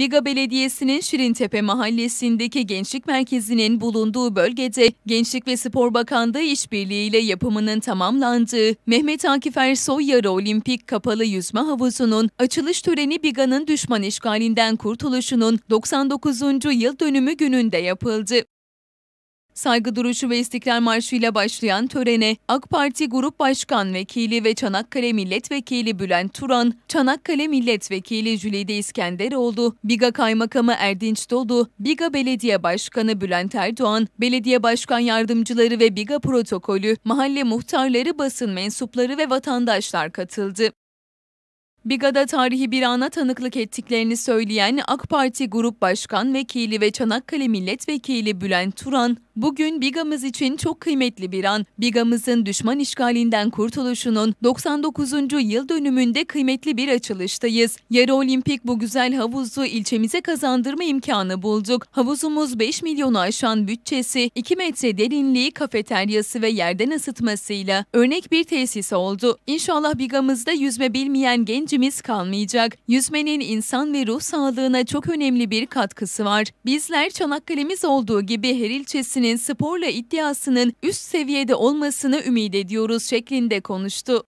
Biga Belediyesi'nin Şirintepe mahallesindeki gençlik merkezinin bulunduğu bölgede Gençlik ve Spor Bakanlığı işbirliğiyle yapımının tamamlandığı Mehmet Akif Ersoy Yarı Olimpik Kapalı Yüzme Havuzu'nun açılış töreni Biga'nın düşman işgalinden kurtuluşunun 99. yıl dönümü gününde yapıldı. Saygı duruşu ve İstiklal Marşı ile başlayan törene AK Parti Grup Başkan Vekili ve Çanakkale Milletvekili Bülent Turan, Çanakkale Milletvekili Jülide İskenderoğlu, Biga Kaymakamı Erdinç Dolu, Biga Belediye Başkanı Bülent Erdoğan, Belediye Başkan Yardımcıları ve Biga Protokolü, mahalle muhtarları, basın mensupları ve vatandaşlar katıldı. Biga'da tarihi bir ana tanıklık ettiklerini söyleyen AK Parti Grup Başkan Vekili ve Çanakkale Milletvekili Bülent Turan, Bugün Bigamız için çok kıymetli bir an. Bigamızın düşman işgalinden kurtuluşunun 99. yıl dönümünde kıymetli bir açılıştayız. Yarı olimpik bu güzel havuzu ilçemize kazandırma imkanı bulduk. Havuzumuz 5 milyonu aşan bütçesi, 2 metre derinliği, kafeteryası ve yerden ısıtmasıyla örnek bir tesis oldu. İnşallah Bigamızda yüzme bilmeyen gencimiz kalmayacak. Yüzmenin insan ve ruh sağlığına çok önemli bir katkısı var. Bizler Çanakkale'miz olduğu gibi her ilçesinde kendisinin sporla iddiasının üst seviyede olmasını ümit ediyoruz şeklinde konuştu.